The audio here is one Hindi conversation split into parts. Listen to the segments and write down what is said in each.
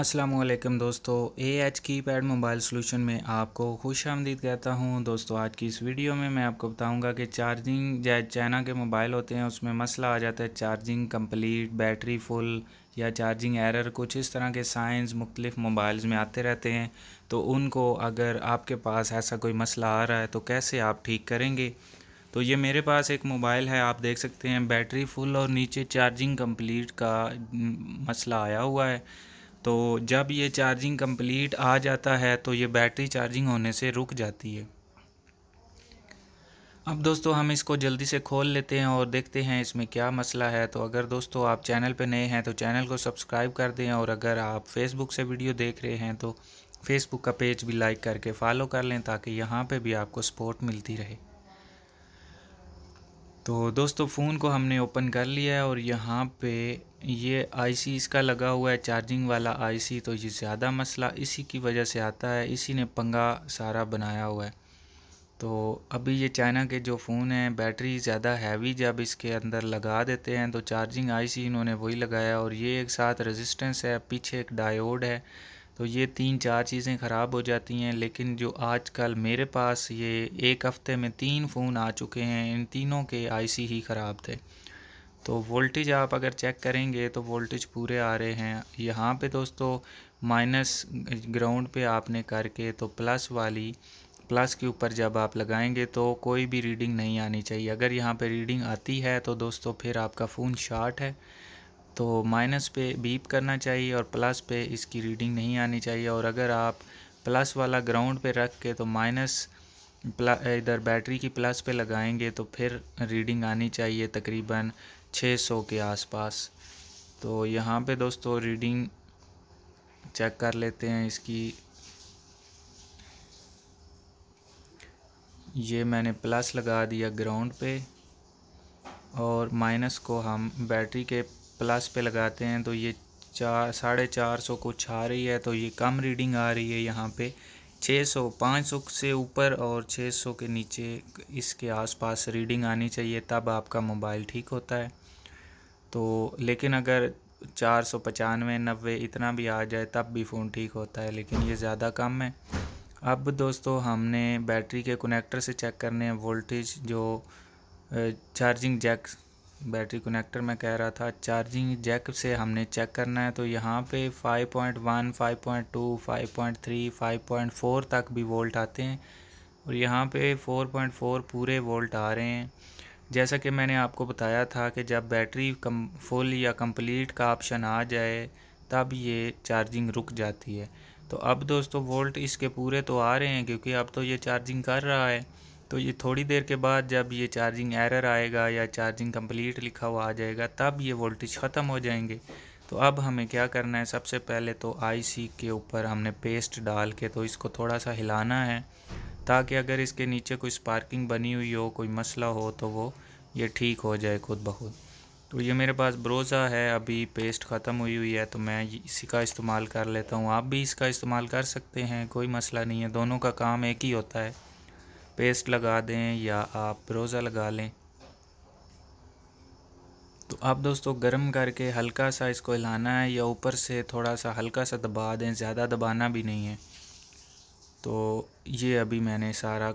असलम दोस्तों A H keypad mobile solution में आपको खुश आमदीद कहता हूँ दोस्तों आज की इस वीडियो में मैं आपको बताऊँगा कि चार्जिंग जै चाइना के मोबाइल होते हैं उसमें मसला आ जाता है चार्जिंग कंप्लीट बैटरी फुल या चार्जिंग एरर कुछ इस तरह के साइंस मुख्तलिफ़ मोबाइल्स में आते रहते हैं तो उनको अगर आपके पास ऐसा कोई मसला आ रहा है तो कैसे आप ठीक करेंगे तो ये मेरे पास एक मोबाइल है आप देख सकते हैं बैटरी फुल और नीचे चार्जिंग कम्प्लीट का मसला आया हुआ है तो जब ये चार्जिंग कंप्लीट आ जाता है तो ये बैटरी चार्जिंग होने से रुक जाती है अब दोस्तों हम इसको जल्दी से खोल लेते हैं और देखते हैं इसमें क्या मसला है तो अगर दोस्तों आप चैनल पर नए हैं तो चैनल को सब्सक्राइब कर दें और अगर आप फेसबुक से वीडियो देख रहे हैं तो फेसबुक का पेज भी लाइक करके फॉलो कर लें ताकि यहाँ पे भी आपको सपोर्ट मिलती रहे तो दोस्तों फ़ोन को हमने ओपन कर लिया है और यहाँ पे ये आईसी इसका लगा हुआ है चार्जिंग वाला आईसी तो ये ज़्यादा मसला इसी की वजह से आता है इसी ने पंगा सारा बनाया हुआ है तो अभी ये चाइना के जो फ़ोन हैं बैटरी ज़्यादा हैवी जब इसके अंदर लगा देते हैं तो चार्जिंग आईसी इन्होंने वही लगाया और ये एक साथ रेजिस्टेंस है पीछे एक डायोड है तो ये तीन चार चीज़ें ख़राब हो जाती हैं लेकिन जो आजकल मेरे पास ये एक हफ़्ते में तीन फ़ोन आ चुके हैं इन तीनों के आईसी ही ख़राब थे तो वोल्टेज आप अगर चेक करेंगे तो वोल्टेज पूरे आ रहे हैं यहाँ पे दोस्तों माइनस ग्राउंड पे आपने करके तो प्लस वाली प्लस के ऊपर जब आप लगाएंगे तो कोई भी रीडिंग नहीं आनी चाहिए अगर यहाँ पे रीडिंग आती है तो दोस्तों फिर आपका फ़ोन शार्ट है तो माइनस पे बीप करना चाहिए और प्लस पे इसकी रीडिंग नहीं आनी चाहिए और अगर आप प्लस वाला ग्राउंड पे रख के तो माइनस इधर बैटरी की प्लस पे लगाएंगे तो फिर रीडिंग आनी चाहिए तकरीबन 600 के आसपास तो यहाँ पे दोस्तों रीडिंग चेक कर लेते हैं इसकी ये मैंने प्लस लगा दिया ग्राउंड पे और माइनस को हम बैटरी के प्लस पे लगाते हैं तो ये चार साढ़े चार सौ कुछ आ रही है तो ये कम रीडिंग आ रही है यहाँ पे छः सौ पाँच सौ से ऊपर और छः सौ के नीचे इसके आसपास रीडिंग आनी चाहिए तब आपका मोबाइल ठीक होता है तो लेकिन अगर चार सौ पचानवे नब्बे इतना भी आ जाए तब भी फ़ोन ठीक होता है लेकिन ये ज़्यादा कम है अब दोस्तों हमने बैटरी के कनेक्टर से चेक करने हैं वोल्टेज जो चार्जिंग जैक बैटरी कनेक्टर में कह रहा था चार्जिंग जैक से हमने चेक करना है तो यहाँ पे 5.1, 5.2, 5.3, 5.4 तक भी वोल्ट आते हैं और यहाँ पे 4.4 पूरे वोल्ट आ रहे हैं जैसा कि मैंने आपको बताया था कि जब बैटरी कम फुल या कंप्लीट का ऑप्शन आ जाए तब ये चार्जिंग रुक जाती है तो अब दोस्तों वोल्ट इसके पूरे तो आ रहे हैं क्योंकि अब तो ये चार्जिंग कर रहा है तो ये थोड़ी देर के बाद जब ये चार्जिंग एरर आएगा या चार्जिंग कंप्लीट लिखा हुआ आ जाएगा तब ये वोल्टेज ख़त्म हो जाएंगे तो अब हमें क्या करना है सबसे पहले तो आईसी के ऊपर हमने पेस्ट डाल के तो इसको थोड़ा सा हिलाना है ताकि अगर इसके नीचे कोई स्पार्किंग बनी हुई हो कोई मसला हो तो वो ये ठीक हो जाए खुद ब खुद तो ये मेरे पास ब्रोज़ा है अभी पेस्ट ख़त्म हुई हुई है तो मैं इसी का इस्तेमाल कर लेता हूँ आप भी इसका इस्तेमाल कर सकते हैं कोई मसला नहीं है दोनों का काम एक ही होता है पेस्ट लगा दें या आप रोज़ा लगा लें तो आप दोस्तों गर्म करके हल्का सा इसको हिलाना है या ऊपर से थोड़ा सा हल्का सा दबा दें ज़्यादा दबाना भी नहीं है तो ये अभी मैंने सारा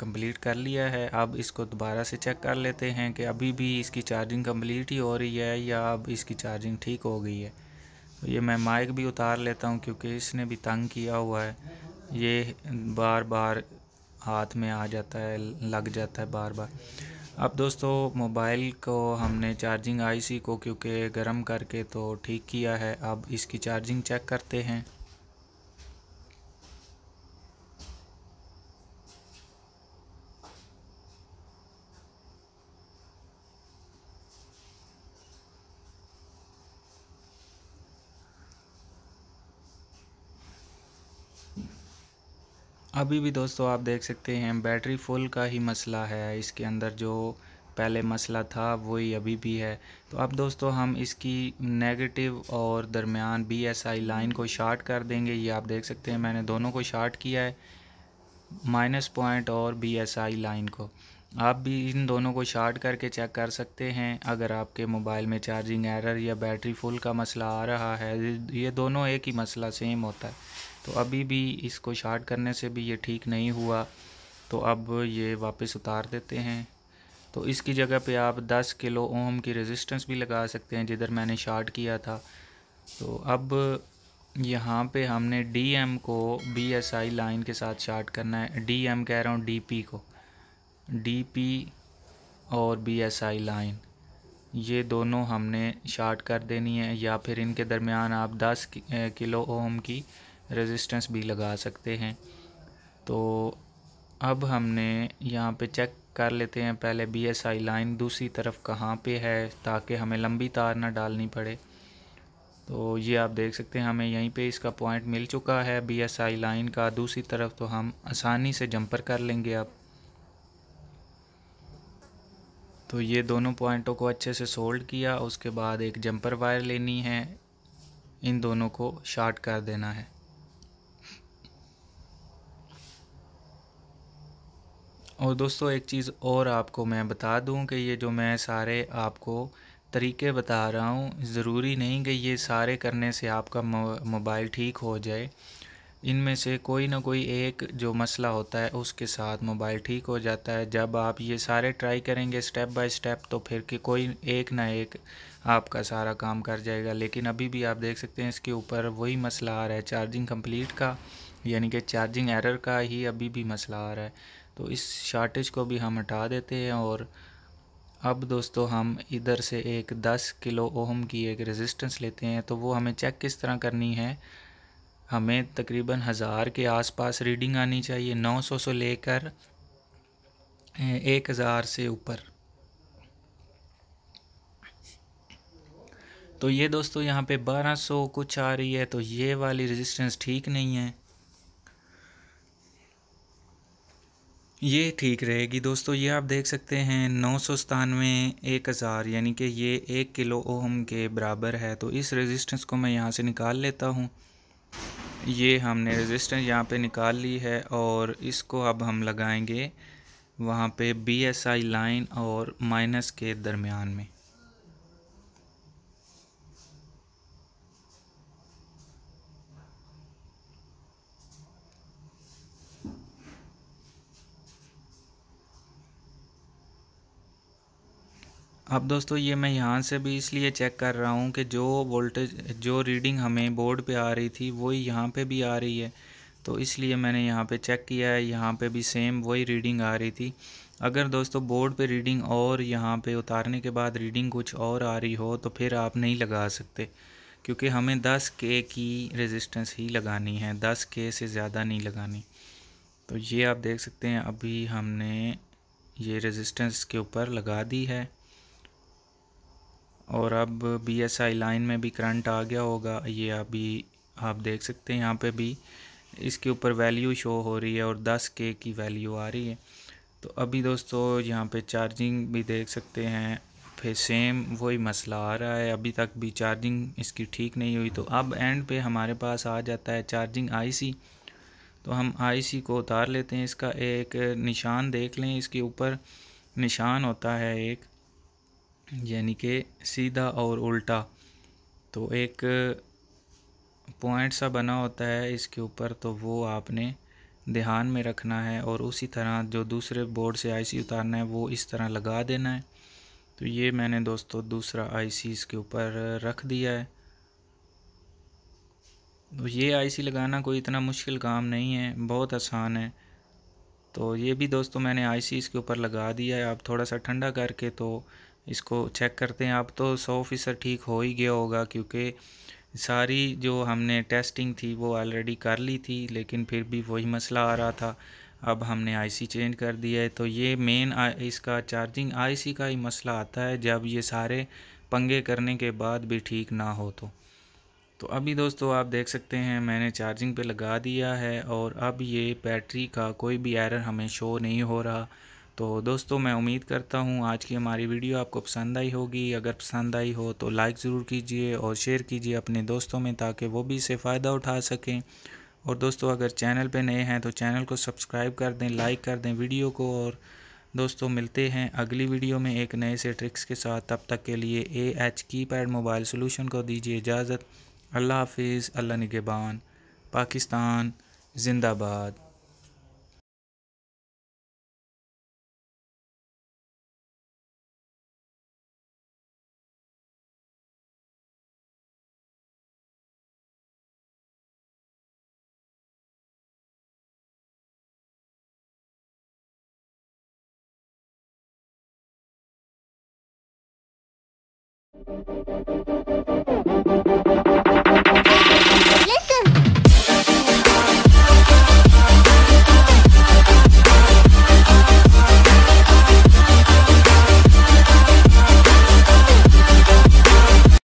कंप्लीट कर लिया है अब इसको दोबारा से चेक कर लेते हैं कि अभी भी इसकी चार्जिंग कंप्लीट ही हो रही है या अब इसकी चार्जिंग ठीक हो गई है तो ये मैं माइक भी उतार लेता हूँ क्योंकि इसने भी तंग किया हुआ है ये बार बार हाथ में आ जाता है लग जाता है बार बार अब दोस्तों मोबाइल को हमने चार्जिंग आईसी को क्योंकि गर्म करके तो ठीक किया है अब इसकी चार्जिंग चेक करते हैं अभी भी दोस्तों आप देख सकते हैं बैटरी फुल का ही मसला है इसके अंदर जो पहले मसला था वही अभी भी है तो अब दोस्तों हम इसकी नेगेटिव और दरमियान आई लाइन को शार्ट कर देंगे ये आप देख सकते हैं मैंने दोनों को शार्ट किया है माइनस पॉइंट और आई लाइन को आप भी इन दोनों को शार्ट करके चेक कर सकते हैं अगर आपके मोबाइल में चार्जिंग एरर या बैटरी फुल का मसला आ रहा है ये दोनों एक ही मसला सेम होता है तो अभी भी इसको शार्ट करने से भी ये ठीक नहीं हुआ तो अब ये वापस उतार देते हैं तो इसकी जगह पे आप 10 किलो ओम की रेजिस्टेंस भी लगा सकते हैं जिधर मैंने शार्ट किया था तो अब यहाँ पे हमने एम को आई लाइन के साथ शार्ट करना है एम कह रहा हूँ पी को पी और आई लाइन ये दोनों हमने शार्ट कर देनी है या फिर इनके दरमियान आप 10 किलो ओम की रेजिस्टेंस भी लगा सकते हैं तो अब हमने यहाँ पे चेक कर लेते हैं पहले बी एस आई लाइन दूसरी तरफ कहाँ पे है ताकि हमें लंबी तार ना डालनी पड़े तो ये आप देख सकते हैं हमें यहीं पे इसका पॉइंट मिल चुका है बी एस आई लाइन का दूसरी तरफ तो हम आसानी से जंपर कर लेंगे आप तो ये दोनों पॉइंटों को अच्छे से सोल्ड किया उसके बाद एक जंपर वायर लेनी है इन दोनों को शार्ट कर देना है और दोस्तों एक चीज़ और आपको मैं बता दूं कि ये जो मैं सारे आपको तरीके बता रहा हूँ ज़रूरी नहीं कि ये सारे करने से आपका मोबाइल ठीक हो जाए इनमें से कोई ना कोई एक जो मसला होता है उसके साथ मोबाइल ठीक हो जाता है जब आप ये सारे ट्राई करेंगे स्टेप बाय स्टेप तो फिर कि कोई एक ना एक आपका सारा काम कर जाएगा लेकिन अभी भी आप देख सकते हैं इसके ऊपर वही मसला आ रहा है चार्जिंग कंप्लीट का यानी कि चार्जिंग एरर का ही अभी भी मसला आ रहा है तो इस शार्टेज को भी हम हटा देते हैं और अब दोस्तों हम इधर से एक 10 किलो ओहम की एक रेजिस्टेंस लेते हैं तो वो हमें चेक किस तरह करनी है हमें तकरीबन हज़ार के आसपास रीडिंग आनी चाहिए 900 से लेकर एक हज़ार से ऊपर तो ये दोस्तों यहाँ पे 1200 कुछ आ रही है तो ये वाली रेजिस्टेंस ठीक नहीं है ये ठीक रहेगी दोस्तों ये आप देख सकते हैं नौ सौ सतानवे एक हज़ार यानी कि ये एक किलो ओहम के बराबर है तो इस रेजिस्टेंस को मैं यहाँ से निकाल लेता हूँ ये हमने रेजिस्टेंस यहाँ पे निकाल ली है और इसको अब हम लगाएंगे वहाँ पे आई लाइन और माइनस के दरमियान में अब दोस्तों ये मैं यहाँ से भी इसलिए चेक कर रहा हूँ कि जो वोल्टेज जो रीडिंग हमें बोर्ड पे आ रही थी वही यहाँ पे भी आ रही है तो इसलिए मैंने यहाँ पे चेक किया है यहाँ पे भी सेम वही रीडिंग आ रही थी अगर दोस्तों बोर्ड पे रीडिंग और यहाँ पे उतारने के बाद रीडिंग कुछ और आ रही हो तो फिर आप नहीं लगा सकते क्योंकि हमें दस के की रजिस्टेंस ही लगानी है दस के से ज़्यादा नहीं लगानी तो ये आप देख सकते हैं अभी हमने ये रेजिस्टेंस के ऊपर लगा दी है और अब बी एस आई लाइन में भी करंट आ गया होगा ये अभी आप देख सकते हैं यहाँ पे भी इसके ऊपर वैल्यू शो हो रही है और 10 के की वैल्यू आ रही है तो अभी दोस्तों यहाँ पे चार्जिंग भी देख सकते हैं फिर सेम वही मसला आ रहा है अभी तक भी चार्जिंग इसकी ठीक नहीं हुई तो अब एंड पे हमारे पास आ जाता है चार्जिंग आईसी तो हम आईसी को उतार लेते हैं इसका एक निशान देख लें इसके ऊपर निशान होता है एक यानी कि सीधा और उल्टा तो एक पॉइंट सा बना होता है इसके ऊपर तो वो आपने ध्यान में रखना है और उसी तरह जो दूसरे बोर्ड से आईसी उतारना है वो इस तरह लगा देना है तो ये मैंने दोस्तों दूसरा आईसी इसके ऊपर रख दिया है तो ये आईसी लगाना कोई इतना मुश्किल काम नहीं है बहुत आसान है तो ये भी दोस्तों मैंने आईसी इसके ऊपर लगा दिया है आप थोड़ा सा ठंडा करके तो इसको चेक करते हैं अब तो सौ फीसद ठीक हो ही गया होगा क्योंकि सारी जो हमने टेस्टिंग थी वो ऑलरेडी कर ली थी लेकिन फिर भी वही मसला आ रहा था अब हमने आईसी चेंज कर दिया है तो ये मेन इसका चार्जिंग आईसी का ही मसला आता है जब ये सारे पंगे करने के बाद भी ठीक ना हो तो तो अभी दोस्तों आप देख सकते हैं मैंने चार्जिंग पे लगा दिया है और अब ये बैटरी का कोई भी एरर हमें शो नहीं हो रहा तो दोस्तों मैं उम्मीद करता हूँ आज की हमारी वीडियो आपको पसंद आई होगी अगर पसंद आई हो तो लाइक ज़रूर कीजिए और शेयर कीजिए अपने दोस्तों में ताकि वो भी इसे फ़ायदा उठा सकें और दोस्तों अगर चैनल पे नए हैं तो चैनल को सब्सक्राइब कर दें लाइक कर दें वीडियो को और दोस्तों मिलते हैं अगली वीडियो में एक नए से ट्रिक्स के साथ तब तक के लिए A H keypad mobile solution को दीजिए इजाज़त अल्लाह हाफिज़ अल्लाह निगेबान पाकिस्तान जिंदाबाद Thank you.